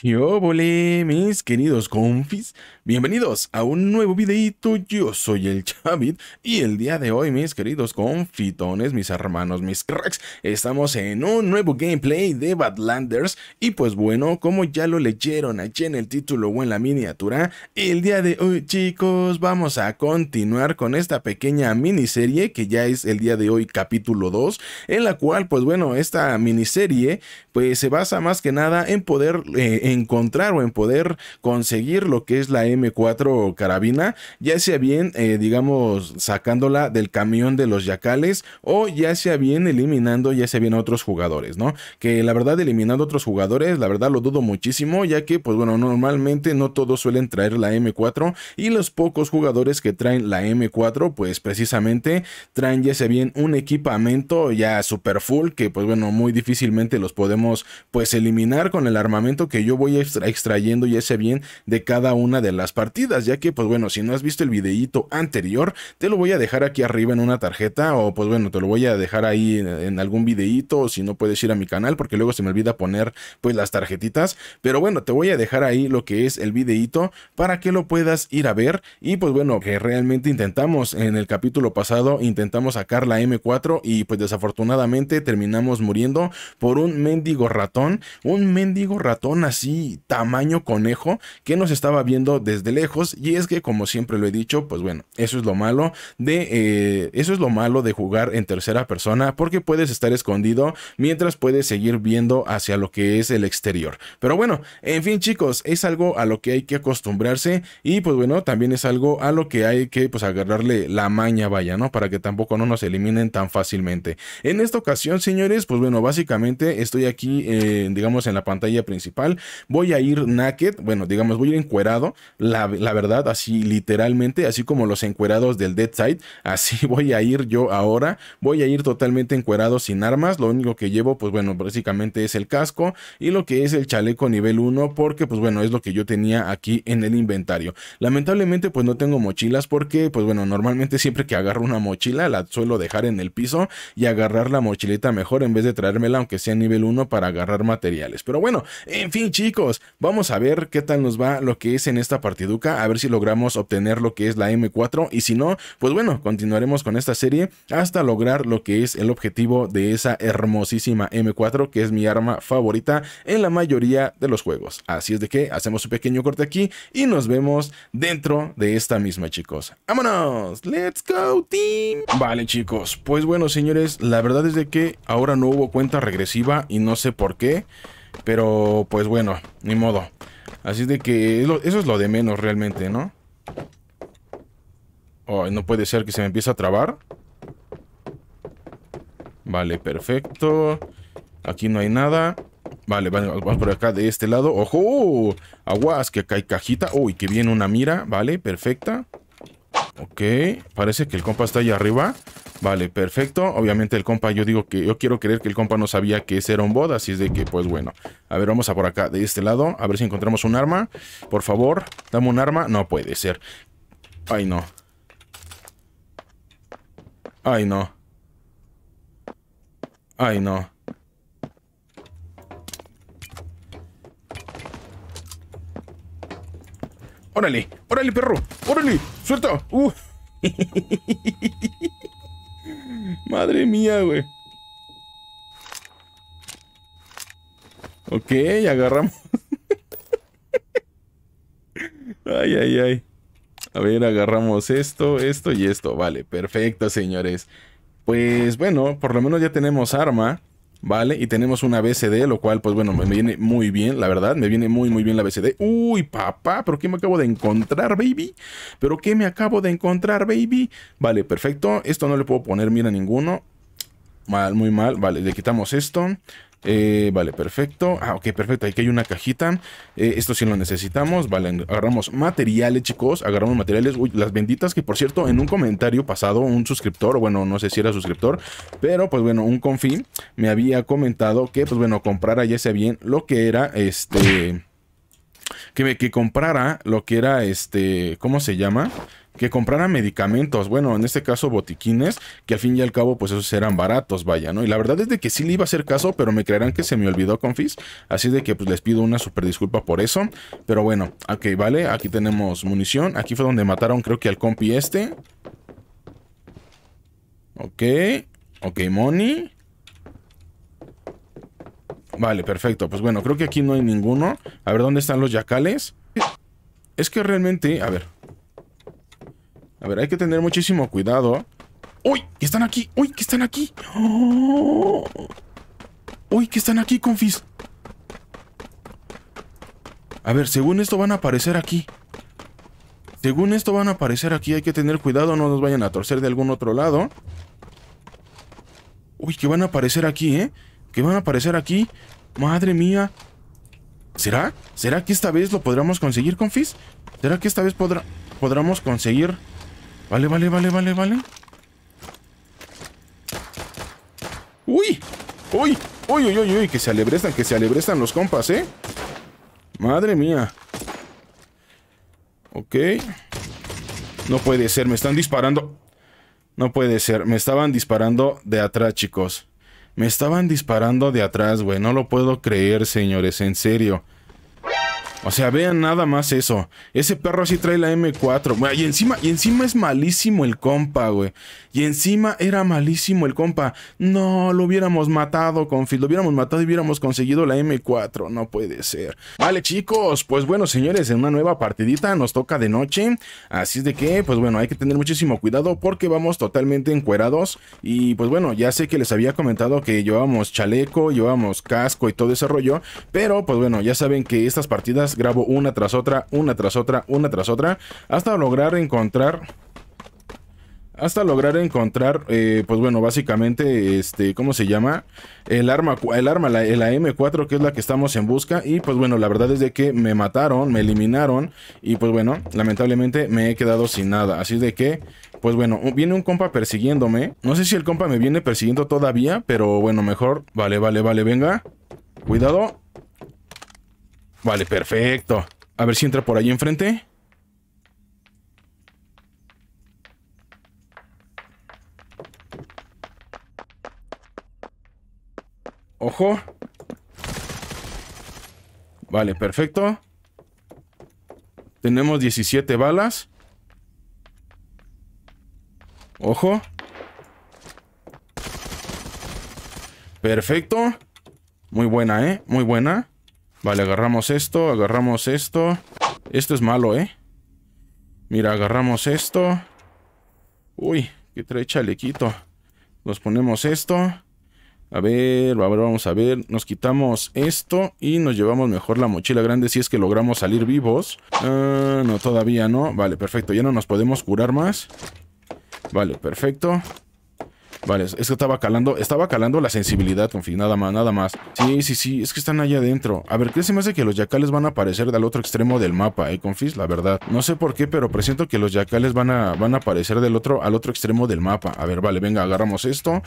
Yo volé, mis queridos confis, bienvenidos a un nuevo videito, yo soy el Chavit y el día de hoy mis queridos confitones, mis hermanos, mis cracks, estamos en un nuevo gameplay de Badlanders y pues bueno, como ya lo leyeron allí en el título o en la miniatura, el día de hoy chicos vamos a continuar con esta pequeña miniserie que ya es el día de hoy capítulo 2, en la cual pues bueno, esta miniserie pues se basa más que nada en poder... Eh, encontrar o en poder conseguir lo que es la M4 carabina, ya sea bien, eh, digamos, sacándola del camión de los yacales o ya sea bien eliminando, ya sea bien a otros jugadores, ¿no? Que la verdad, eliminando a otros jugadores, la verdad lo dudo muchísimo, ya que, pues bueno, normalmente no todos suelen traer la M4 y los pocos jugadores que traen la M4, pues precisamente traen ya sea bien un equipamiento ya super full que, pues bueno, muy difícilmente los podemos, pues eliminar con el armamento que yo voy extrayendo ya ese bien de cada una de las partidas, ya que pues bueno, si no has visto el videíto anterior, te lo voy a dejar aquí arriba en una tarjeta o pues bueno, te lo voy a dejar ahí en, algún videíto o si no puedes ir a mi canal porque luego se me olvida poner pues las tarjetitas, pero bueno, te voy a dejar ahí lo que es el videíto para que lo puedas ir a ver y pues bueno, que realmente intentamos en el capítulo pasado, intentamos sacar la M4 y pues desafortunadamente terminamos muriendo por un mendigo ratón, un mendigo ratón así tamaño conejo que nos estaba viendo desde lejos y es que como siempre lo he dicho, pues bueno, eso es lo malo de eh, eso es lo malo de jugar en tercera persona porque puedes estar escondido mientras puedes seguir viendo hacia lo que es el exterior. Pero bueno, en fin chicos, es algo a lo que hay que acostumbrarse y pues bueno, también es algo a lo que hay que pues agarrarle la maña, vaya, ¿no? Para que tampoco no nos eliminen tan fácilmente. En esta ocasión, señores, pues bueno, básicamente estoy aquí, eh, digamos, en la pantalla principal voy a ir naked, bueno, digamos, voy a ir encuerado, la, la verdad, así literalmente, así como los encuerados del Dead Side, así voy a ir yo ahora, voy a ir totalmente encuerado sin armas, lo único que llevo, pues bueno, básicamente es el casco y lo que es el chaleco nivel 1, porque pues bueno, es lo que yo tenía aquí en el inventario. Lamentablemente, pues no tengo mochilas porque, pues bueno, normalmente siempre que agarro una mochila, la suelo dejar en el piso y agarrar la mochilita mejor en vez de traérmela, aunque sea nivel 1, para agarrar materiales. Pero bueno, en fin, chicos chicos, vamos a ver qué tal nos va lo que es en esta partiduca, a ver si logramos obtener lo que es la M4 y si no, pues bueno, continuaremos con esta serie hasta lograr lo que es el objetivo de esa hermosísima M4 que es mi arma favorita en la mayoría de los juegos. Así es de que hacemos un pequeño corte aquí y nos vemos dentro de esta misma chicos. ¡Vámonos! ¡Let's go team! Vale chicos, pues bueno señores, la verdad es de que ahora no hubo cuenta regresiva y no sé por qué. Pero pues bueno, ni modo. Así de que eso es lo de menos realmente, ¿no? Oh, no puede ser que se me empiece a trabar. Vale, perfecto. Aquí no hay nada. Vale, vamos por acá de este lado. ¡Ojo! Aguas, que acá hay cajita. Uy, que viene una mira. Vale, perfecta. Ok, parece que el compa está allá arriba. Vale, perfecto. Obviamente el compa, yo digo que yo quiero creer que el compa no sabía que ese era un bot, así es de que, pues bueno. A ver, vamos a por acá, de este lado, a ver si encontramos un arma. Por favor, dame un arma. No puede ser. Ay, no. Ay, no. Ay, no. Órale, órale, perro. Órale, suelta. Uh. Madre mía, güey. Ok, agarramos. ay, ay, ay. A ver, agarramos esto, esto y esto. Vale, perfecto, señores. Pues bueno, por lo menos ya tenemos arma. ¿Vale? Y tenemos una BCD, lo cual, pues bueno, me viene muy bien, la verdad. Me viene muy, muy bien la BCD. Uy, papá, ¿pero qué me acabo de encontrar, baby? ¿Pero qué me acabo de encontrar, baby? Vale, perfecto. Esto no le puedo poner mira ninguno. Mal, muy mal. Vale, le quitamos esto. Eh, vale, perfecto. Ah, ok, perfecto. Aquí hay una cajita. Eh, esto sí lo necesitamos. Vale, agarramos materiales, chicos. Agarramos materiales. Uy, las benditas que, por cierto, en un comentario pasado, un suscriptor, bueno, no sé si era suscriptor, pero pues bueno, un confín me había comentado que, pues bueno, comprara ya ese bien lo que era este que, que comprara lo que era este, ¿cómo se llama? que comprara medicamentos, bueno, en este caso botiquines, que al fin y al cabo pues esos eran baratos, vaya, ¿no? Y la verdad es de que sí le iba a hacer caso, pero me creerán que se me olvidó, confis, así de que pues les pido una super disculpa por eso, pero bueno, ok, vale, aquí tenemos munición, aquí fue donde mataron creo que al compi este. Ok, ok, money. Vale, perfecto. Pues bueno, creo que aquí no hay ninguno. A ver, ¿dónde están los yacales? Es que realmente... A ver. A ver, hay que tener muchísimo cuidado. ¡Uy! ¡Que están aquí! ¡Uy! ¡Que están aquí! ¡Oh! ¡Uy! ¡Que están aquí, confis! A ver, según esto van a aparecer aquí. Según esto van a aparecer aquí. Hay que tener cuidado, no nos vayan a torcer de algún otro lado. Uy, que van a aparecer aquí, ¿eh? ¿Qué van a aparecer aquí. Madre mía. ¿Será? ¿Será que esta vez lo podremos conseguir, confis? ¿Será que esta vez podrá, podremos conseguir? Vale, vale, vale, vale, vale. ¡Uy! ¡Uy! ¡Uy, uy, uy, uy! Que se alebrestan, que se alebrestan los compas, ¿eh? Madre mía. Ok. No puede ser, me están disparando. No puede ser, me estaban disparando de atrás, chicos. Me estaban disparando de atrás, güey. No lo puedo creer, señores, en serio. O sea, vean nada más eso. Ese perro así trae la M4. Y encima, y encima es malísimo el compa, güey. Y encima era malísimo el compa. No, lo hubiéramos matado, confi. Lo hubiéramos matado y hubiéramos conseguido la M4. No puede ser. Vale, chicos. Pues bueno, señores, en una nueva partidita nos toca de noche. Así es de que, pues bueno, hay que tener muchísimo cuidado porque vamos totalmente encuerados. Y pues bueno, ya sé que les había comentado que llevábamos chaleco, llevábamos casco y todo ese rollo. Pero pues bueno, ya saben que estas partidas grabo una tras otra, una tras otra, una tras otra, hasta lograr encontrar hasta lograr encontrar, eh, pues bueno, básicamente, este, ¿cómo se llama? El arma, el arma, la, la, M4, que es la que estamos en busca. Y pues bueno, la verdad es de que me mataron, me eliminaron. Y pues bueno, lamentablemente me he quedado sin nada. Así de que, pues bueno, viene un compa persiguiéndome. No sé si el compa me viene persiguiendo todavía, pero bueno, mejor. Vale, vale, vale, venga. Cuidado. Vale, perfecto. A ver si entra por ahí enfrente. Ojo. Vale, perfecto. Tenemos 17 balas. Ojo. Perfecto. Muy buena, ¿eh? Muy buena. Vale, agarramos esto, agarramos esto. Esto es malo, ¿eh? Mira, agarramos esto. Uy, trecha, le quito Nos ponemos esto. A ver, a ver, vamos a ver. Nos quitamos esto y nos llevamos mejor la mochila grande si es que logramos salir vivos. Ah, no, todavía no. Vale, perfecto. Ya no nos podemos curar más. Vale, perfecto. Vale, es que estaba calando, estaba calando la sensibilidad, fin nada más, nada más. Sí, sí, sí, es que están allá adentro. A ver, ¿qué se me hace que los yacales van a aparecer del otro extremo del mapa, eh, Confis? La verdad. No sé por qué, pero presiento que los yacales van a, van a aparecer del otro, al otro extremo del mapa. A ver, vale, venga, agarramos esto.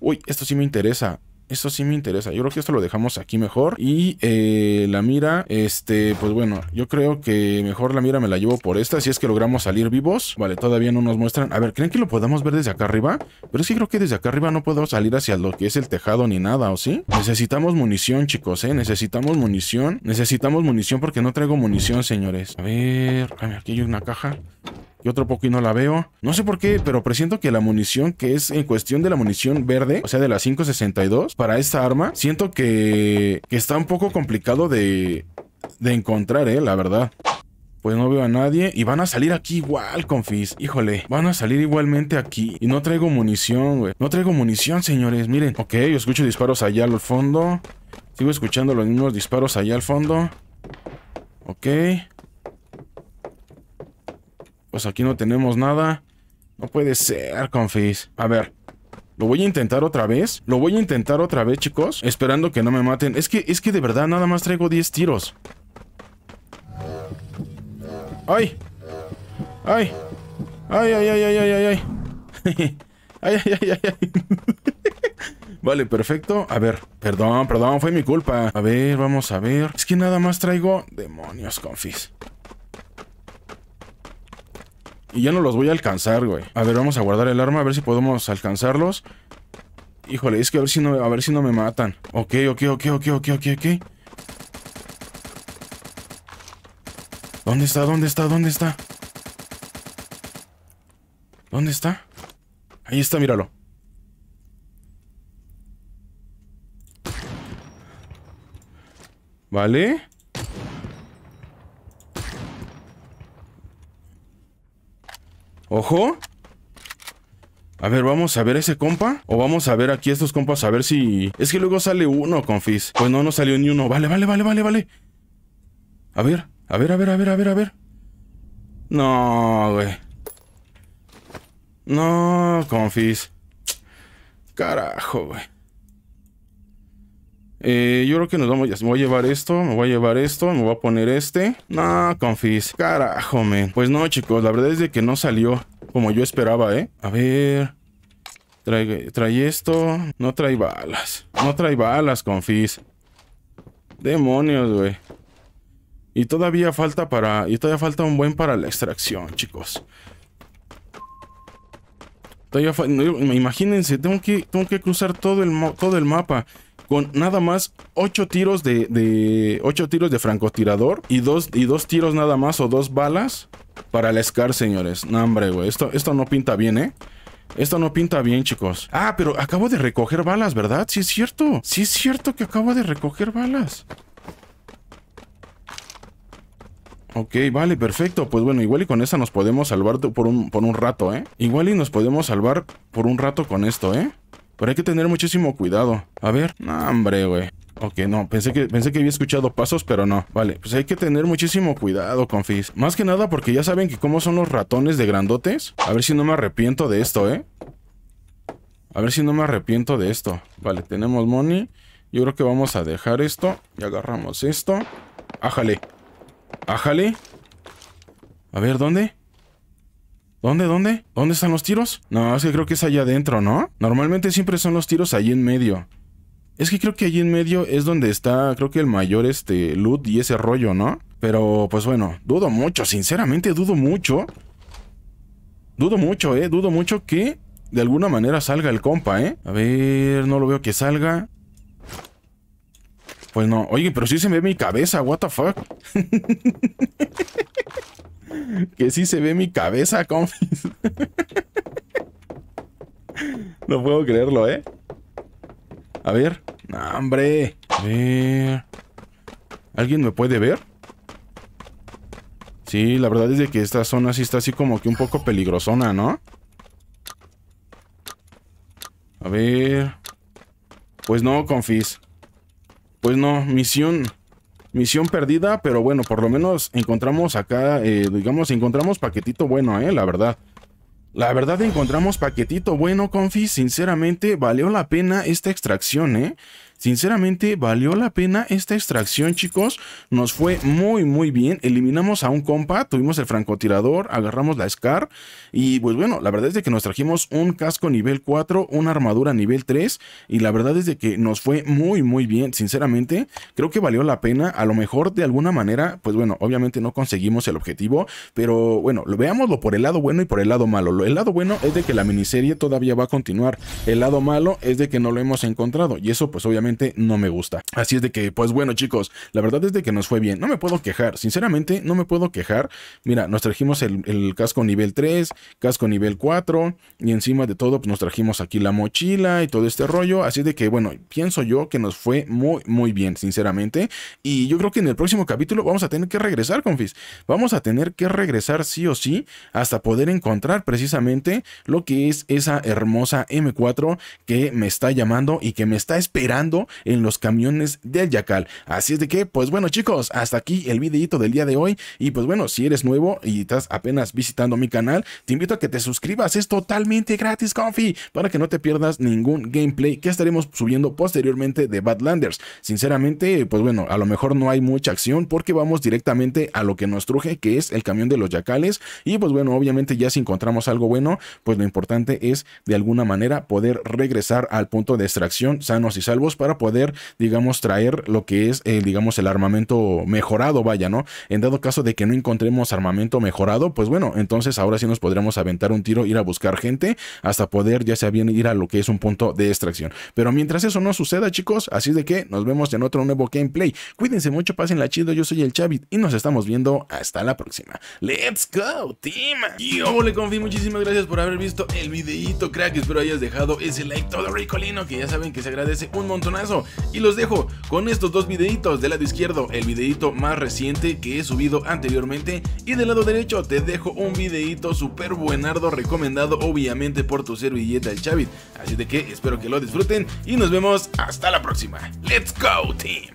Uy, esto sí me interesa. Eso sí me interesa. Yo creo que esto lo dejamos aquí mejor. Y eh, la mira, este, pues bueno, yo creo que mejor la mira me la llevo por esta. Si es que logramos salir vivos. Vale, todavía no nos muestran. A ver, ¿creen que lo podamos ver desde acá arriba? Pero es que creo que desde acá arriba no puedo salir hacia lo que es el tejado ni nada, ¿o sí? Necesitamos munición, chicos, ¿eh? Necesitamos munición. Necesitamos munición porque no traigo munición, señores. a ver, aquí hay una caja y otro poco y no la veo. No sé por qué, pero presiento que la munición, que es en cuestión de la munición verde, o sea, de la 562, para esta arma, siento que, que está un poco complicado de, de encontrar, eh, la verdad. Pues no veo a nadie y van a salir aquí igual, confis. Híjole, van a salir igualmente aquí. Y no traigo munición, güey. No traigo munición, señores, miren. Ok, yo escucho disparos allá al fondo. Sigo escuchando los mismos disparos allá al fondo. Ok. Pues aquí no tenemos nada. No puede ser, confis. A ver. Lo voy a intentar otra vez. Lo voy a intentar otra vez, chicos. Esperando que no me maten. Es que, es que de verdad nada más traigo 10 tiros. ¡Ay! ¡Ay! ¡Ay, ay, ay, ay, ay, ay! ¡Ay, ay, ay, ay, ay! Vale, perfecto. A ver, perdón, perdón, fue mi culpa. A ver, vamos a ver. Es que nada más traigo... Demonios, confis. Y ya no los voy a alcanzar, güey. A ver, vamos a guardar el arma, a ver si podemos alcanzarlos. Híjole, es que a ver si no, a ver si no me matan. Ok, ok, ok, ok, ok, ok, ok. ¿Dónde está? ¿Dónde está? ¿Dónde está? ¿Dónde está? Ahí está, míralo. ¿Vale? Ojo. A ver, vamos a ver ese compa. O vamos a ver aquí estos compas. A ver si. Es que luego sale uno, confis. Pues no, no salió ni uno. Vale, vale, vale, vale, vale. A ver, a ver, a ver, a ver, a ver, a ver. No, güey. No, confis. Carajo, güey. Eh, yo creo que nos vamos, ya me voy a llevar esto, me voy a llevar esto, me voy a poner este. No, confis. Carajo, men. Pues no, chicos, la verdad es de que no salió como yo esperaba, ¿eh? A ver. Trae, trae esto. No trae balas. No trae balas, confis. Demonios, güey. Y todavía falta para... Y todavía falta un buen para la extracción, chicos. Todavía... Imagínense, tengo que, tengo que cruzar todo el, todo el mapa con nada más 8 tiros de, tiros de francotirador y dos, y dos tiros nada más o dos balas para la SCAR, señores. No, hombre, güey, esto, esto no pinta bien, ¿eh? Esto no pinta bien, chicos. Ah, pero acabo de recoger balas, ¿verdad? Sí es cierto. Sí es cierto que acabo de recoger balas. Ok, vale, perfecto. Pues bueno, igual y con esa nos podemos salvar por un, por un rato, ¿eh? Igual y nos podemos salvar por un rato con esto, ¿eh? Pero hay que tener muchísimo cuidado. A ver. No, hombre, güey. Ok, no, pensé que, pensé que había escuchado pasos, pero no. Vale, pues hay que tener muchísimo cuidado, confis. Más que nada porque ya saben que cómo son los ratones de grandotes. A ver si no me arrepiento de esto, ¿eh? A ver si no me arrepiento de esto. Vale, tenemos money. Yo creo que vamos a dejar esto. Y agarramos esto. Ájale. Ájale. A ver, ¿dónde? ¿Dónde, dónde? ¿Dónde están los tiros? No, es que creo que es allá adentro, ¿no? Normalmente siempre son los tiros allí en medio. Es que creo que allí en medio es donde está, creo que el mayor este loot y ese rollo, ¿no? Pero pues bueno, dudo mucho, sinceramente dudo mucho. Dudo mucho, eh, dudo mucho que de alguna manera salga el compa, eh. A ver, no lo veo que salga. Pues no, oye, pero sí se me ve mi cabeza, what the fuck. que sí se ve mi cabeza, confis. no puedo creerlo, ¿eh? A ver. hombre. A ver. ¿Alguien me puede ver? Sí, la verdad es de que esta zona sí está así como que un poco peligrosona, ¿no? A ver. Pues no, confis. Pues no, misión misión perdida, pero bueno, por lo menos encontramos acá, eh, digamos, encontramos paquetito bueno, eh, la verdad. La verdad encontramos paquetito bueno, Confi, sinceramente valió la pena esta extracción, eh. Sinceramente, valió la pena esta extracción, chicos. Nos fue muy, muy bien. Eliminamos a un compa, tuvimos el francotirador, agarramos la SCAR. Y pues bueno, la verdad es de que nos trajimos un casco nivel 4, una armadura nivel 3. Y la verdad es de que nos fue muy, muy bien. Sinceramente, creo que valió la pena. A lo mejor de alguna manera, pues bueno, obviamente no conseguimos el objetivo. Pero bueno, lo veámoslo por el lado bueno y por el lado malo. El lado bueno es de que la miniserie todavía va a continuar. El lado malo es de que no lo hemos encontrado. Y eso pues obviamente no me gusta. Así es de que, pues bueno chicos, la verdad es de que nos fue bien. No me puedo quejar, sinceramente no me puedo quejar. Mira, nos trajimos el, casco nivel 3, casco nivel 4 y encima de todo pues nos trajimos aquí la mochila y todo este rollo. Así de que, bueno, pienso yo que nos fue muy, muy bien, sinceramente. Y yo creo que en el próximo capítulo vamos a tener que regresar, confis. Vamos a tener que regresar sí o sí hasta poder encontrar precisamente lo que es esa hermosa M4 que me está llamando y que me está esperando en los camiones del Yacal. Así es de que, pues bueno chicos, hasta aquí el videito del día de hoy. Y pues bueno, si eres nuevo y estás apenas visitando mi canal, te invito a que te suscribas. Es totalmente gratis, Confi, para que no te pierdas ningún gameplay que estaremos subiendo posteriormente de Badlanders. Sinceramente, pues bueno, a lo mejor no hay mucha acción porque vamos directamente a lo que nos truje, que es el camión de los Yacales. Y pues bueno, obviamente ya si encontramos algo bueno, pues lo importante es de alguna manera poder regresar al punto de extracción sanos y salvos para para poder, digamos, traer lo que es, eh, digamos, el armamento mejorado, vaya, ¿no? En dado caso de que no encontremos armamento mejorado, pues bueno, entonces ahora sí nos podremos aventar un tiro, ir a buscar gente, hasta poder ya sea bien ir a lo que es un punto de extracción. Pero mientras eso no suceda, chicos, así de que nos vemos en otro nuevo gameplay. Cuídense mucho, pasen la chido, yo soy el Chavit y nos estamos viendo hasta la próxima. ¡Let's go, team! Yo le confío muchísimas gracias por haber visto el videíto, crack, espero hayas dejado ese like todo ricolino, que ya saben que se agradece un montón y los dejo con estos dos videitos. Del lado izquierdo, el videito más reciente que he subido anteriormente. Y del lado derecho, te dejo un videito súper buenardo recomendado obviamente por tu servilleta el Chavit. Así de que espero que lo disfruten y nos vemos hasta la próxima. ¡Let's go, team!